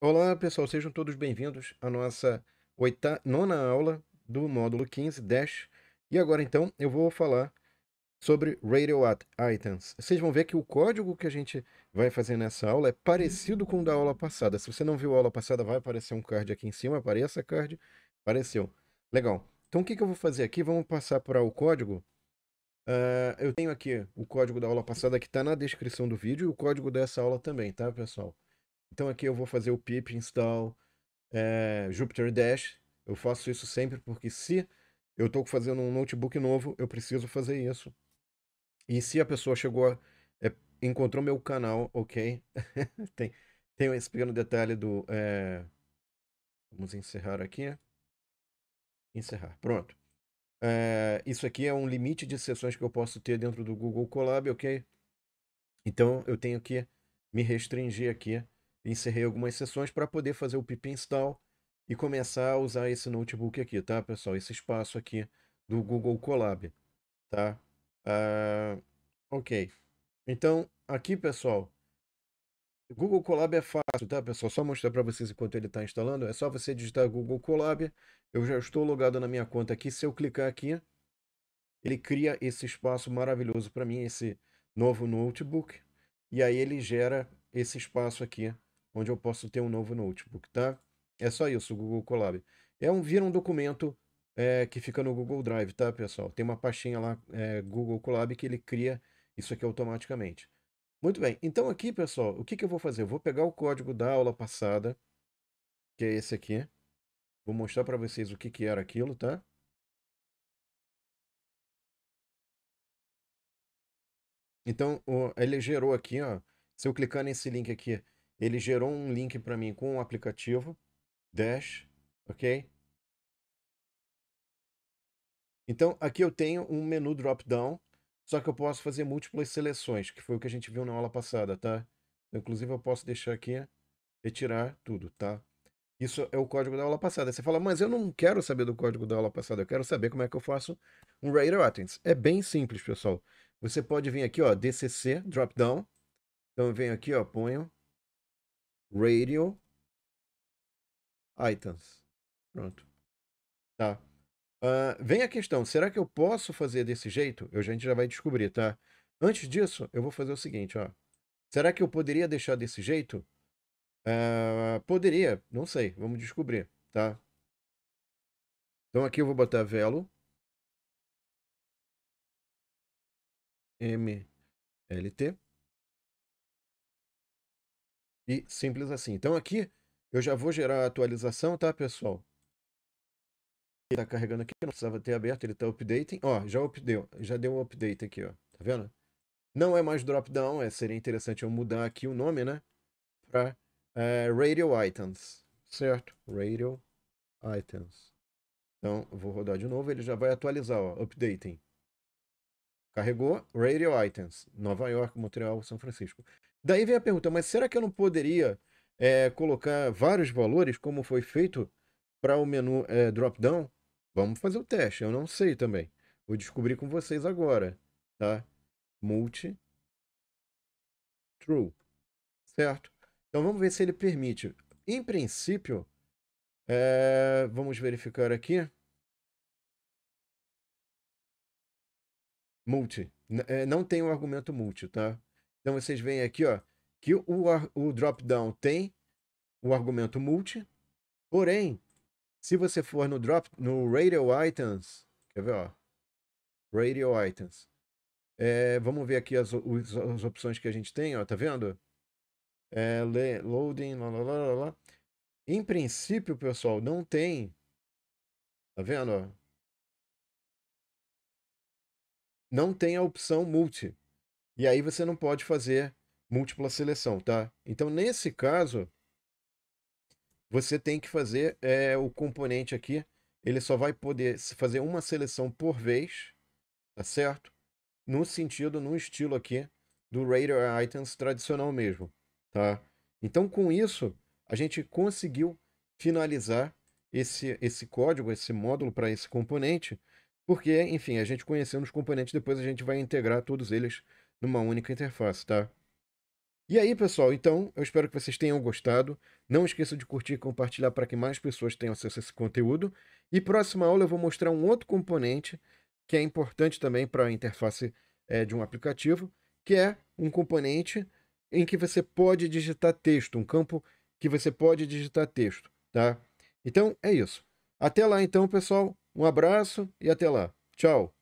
Olá, pessoal, sejam todos bem-vindos à nossa oita... nona aula do módulo 15 Dash. E agora, então, eu vou falar sobre Radio Items. Vocês vão ver que o código que a gente vai fazer nessa aula é parecido com o da aula passada. Se você não viu a aula passada, vai aparecer um card aqui em cima. Apareça, card. Apareceu. Legal. Então, o que, que eu vou fazer aqui? Vamos passar para o código. Uh, eu tenho aqui o código da aula passada que está na descrição do vídeo e o código dessa aula também, tá, pessoal? Então aqui eu vou fazer o pip install é, Jupyter Dash. Eu faço isso sempre porque se eu estou fazendo um notebook novo, eu preciso fazer isso. E se a pessoa chegou, a, é, encontrou meu canal, ok? tem, tem esse pequeno detalhe do... É... Vamos encerrar aqui. Encerrar, pronto. É, isso aqui é um limite de sessões que eu posso ter dentro do Google Colab, ok? Então eu tenho que me restringir aqui encerrei algumas sessões para poder fazer o pip install e começar a usar esse notebook aqui, tá, pessoal? Esse espaço aqui do Google Colab, tá? Uh, ok. Então, aqui, pessoal, Google Colab é fácil, tá, pessoal? Só mostrar para vocês enquanto ele está instalando. É só você digitar Google Colab. Eu já estou logado na minha conta aqui. Se eu clicar aqui, ele cria esse espaço maravilhoso para mim, esse novo notebook. E aí ele gera esse espaço aqui onde eu posso ter um novo notebook, tá? É só isso, o Google Colab. É um, vira um documento é, que fica no Google Drive, tá, pessoal? Tem uma pastinha lá, é, Google Colab, que ele cria isso aqui automaticamente. Muito bem, então aqui, pessoal, o que, que eu vou fazer? Eu vou pegar o código da aula passada, que é esse aqui. Vou mostrar para vocês o que, que era aquilo, tá? Então, ele gerou aqui, ó. Se eu clicar nesse link aqui, ele gerou um link para mim com o um aplicativo Dash, ok? Então aqui eu tenho um menu drop-down, só que eu posso fazer múltiplas seleções, que foi o que a gente viu na aula passada, tá? Então, inclusive eu posso deixar aqui, retirar tudo, tá? Isso é o código da aula passada. Você fala, mas eu não quero saber do código da aula passada, eu quero saber como é que eu faço um Radar Atoms. É bem simples, pessoal. Você pode vir aqui, ó, DCC, drop-down. Então eu venho aqui, ó, ponho Radio Items. Pronto. Tá. Uh, vem a questão, será que eu posso fazer desse jeito? Eu, a gente já vai descobrir, tá? Antes disso, eu vou fazer o seguinte, ó. Será que eu poderia deixar desse jeito? Uh, poderia, não sei, vamos descobrir, tá? Então aqui eu vou botar velo. MLT. E simples assim. Então aqui eu já vou gerar a atualização, tá, pessoal? Ele tá carregando aqui, não precisava ter aberto, ele tá updating. Ó, já updeu, já deu um update aqui, ó. Tá vendo? Não é mais drop down, é, seria interessante eu mudar aqui o nome, né? Para é, Radio Items, certo? Radio Items. Então, vou rodar de novo, ele já vai atualizar, ó, updating. Carregou, Radio Items, Nova York, Montreal, São Francisco. Daí vem a pergunta, mas será que eu não poderia é, colocar vários valores, como foi feito para o menu é, eh, drop-down? Vamos fazer o teste, eu não sei também. Vou descobrir com vocês agora, tá? Multi true, certo? Então vamos ver se ele permite. Em princípio, é, vamos verificar aqui. Multi. não tem o argumento multi, tá? Então vocês veem aqui, ó, que o, o drop-down tem o argumento multi, porém, se você for no drop no radio items, quer ver, ó, radio items, é, vamos ver aqui as, as, opções que a gente tem, ó, tá vendo? É, loading, lá, lá, lá, lá. Em princípio, pessoal, não tem, tá vendo, ó? Não tem a opção multi. E aí você não pode fazer múltipla seleção, tá? Então, nesse caso, você tem que fazer é, o componente aqui. Ele só vai poder fazer uma seleção por vez, tá certo? No sentido, no estilo aqui do Raider Items tradicional mesmo, tá? Então, com isso, a gente conseguiu finalizar esse, esse código, esse módulo para esse componente, porque, enfim, a gente conheceu os componentes, depois a gente vai integrar todos eles numa única interface, tá? E aí, pessoal, então eu espero que vocês tenham gostado. Não esqueça de curtir e compartilhar para que mais pessoas tenham acesso a esse conteúdo. E próxima aula eu vou mostrar um outro componente que é importante também para a interface é, de um aplicativo, que é um componente em que você pode digitar texto, um campo que você pode digitar texto, tá? Então é isso. Até lá então, pessoal. Um abraço e até lá. Tchau.